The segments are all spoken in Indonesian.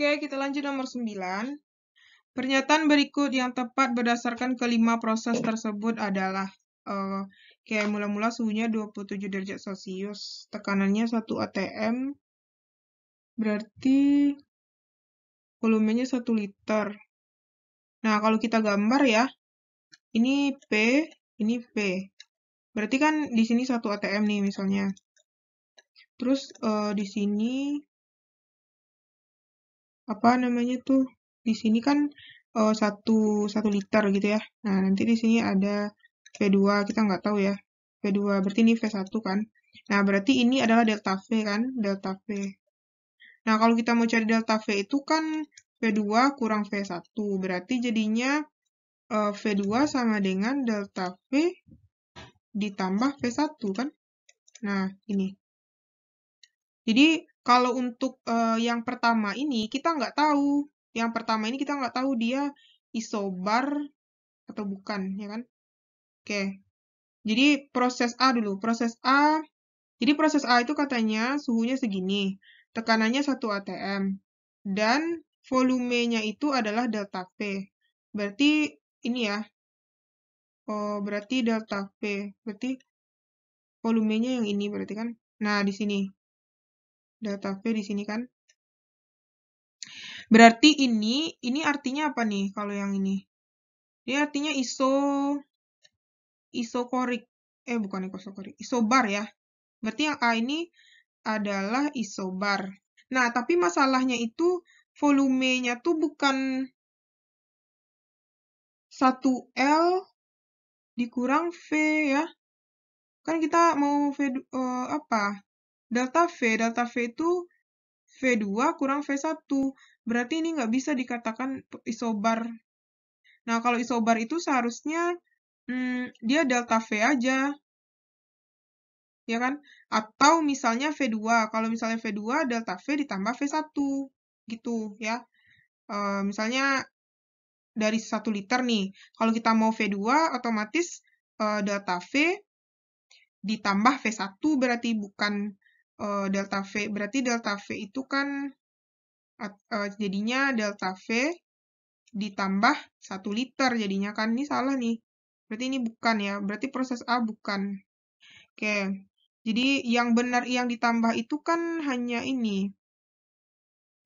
Oke, kita lanjut nomor 9. Pernyataan berikut yang tepat berdasarkan kelima proses tersebut adalah uh, kayak mula-mula suhunya 27 derajat Celcius, tekanannya 1 atm, berarti volumenya 1 liter. Nah, kalau kita gambar ya, ini P, ini p, Berarti kan di sini 1 ATM nih misalnya. Terus uh, di sini apa namanya tuh di sini kan uh, satu satu liter gitu ya nah nanti di sini ada V2 kita nggak tahu ya V2 berarti ini V1 kan nah berarti ini adalah delta V kan delta V nah kalau kita mau cari delta V itu kan V2 kurang V1 berarti jadinya uh, eh, V2 sama dengan delta V ditambah V1 kan nah ini jadi kalau untuk, uh, yang pertama ini kita nggak tahu, yang pertama ini kita nggak tahu dia isobar atau bukan, ya kan? Oke. Jadi proses A dulu, proses A jadi proses A itu katanya suhunya segini, tekanannya 1 atm, dan volumenya itu adalah delta P. Berarti ini ya, oh berarti delta P, berarti volumenya yang ini berarti kan? Nah di sini. V di sini kan. Berarti ini, ini artinya apa nih kalau yang ini? Dia artinya iso isokorik. Eh bukan isokorik, isobar ya. Berarti yang A ini adalah isobar. Nah, tapi masalahnya itu volumenya tuh bukan 1L dikurang V ya. Kan kita mau V uh, apa? delta V. Delta V itu V2 kurang V1. Berarti ini nggak bisa dikatakan isobar. Nah, kalau isobar itu seharusnya hmm, dia delta V aja. Ya kan? Atau misalnya V2. Kalau misalnya V2, delta V ditambah V1. Gitu ya. E, misalnya dari 1 liter nih. Kalau kita mau V2, otomatis e, delta V ditambah V1 berarti bukan uh, delta V. Berarti delta V itu kan uh, jadinya delta V ditambah 1 liter jadinya kan. Ini salah nih. Berarti ini bukan ya. Berarti proses A bukan. Oke. Jadi yang benar yang ditambah itu kan hanya ini.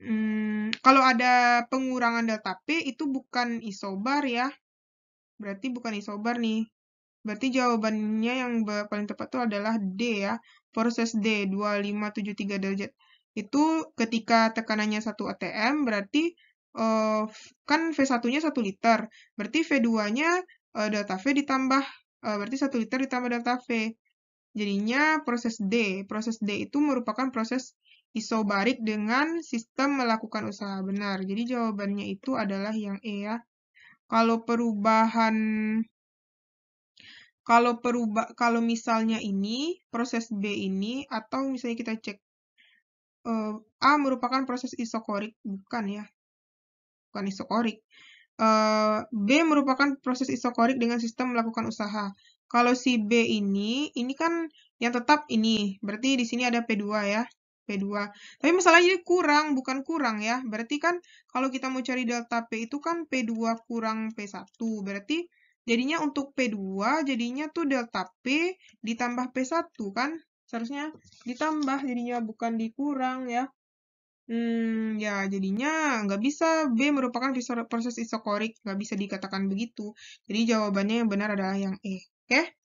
Hmm, kalau ada pengurangan delta P itu bukan isobar ya. Berarti bukan isobar nih. Berarti jawabannya yang paling tepat itu adalah D ya. Proses D 2573 derajat. Itu ketika tekanannya 1 atm berarti uh, kan V1-nya 1 liter. Berarti V2-nya uh, eh, delta V ditambah uh, berarti 1 liter ditambah delta V. Jadinya proses D. Proses D itu merupakan proses isobarik dengan sistem melakukan usaha benar. Jadi jawabannya itu adalah yang E ya. Kalau perubahan kalau perubah kalau misalnya ini proses B ini atau misalnya kita cek uh, A merupakan proses isokorik bukan ya bukan isokorik uh, B merupakan proses isokorik dengan sistem melakukan usaha kalau si B ini ini kan yang tetap ini berarti di sini ada P2 ya P2 tapi masalahnya kurang bukan kurang ya berarti kan kalau kita mau cari delta P itu kan P2 kurang P1 berarti Jadinya untuk P2, jadinya tuh delta P ditambah P1 kan? Seharusnya ditambah, jadinya bukan dikurang ya. Hmm, ya jadinya nggak bisa. B merupakan proses isokorik, nggak bisa dikatakan begitu. Jadi jawabannya yang benar adalah yang E. Oke? Okay?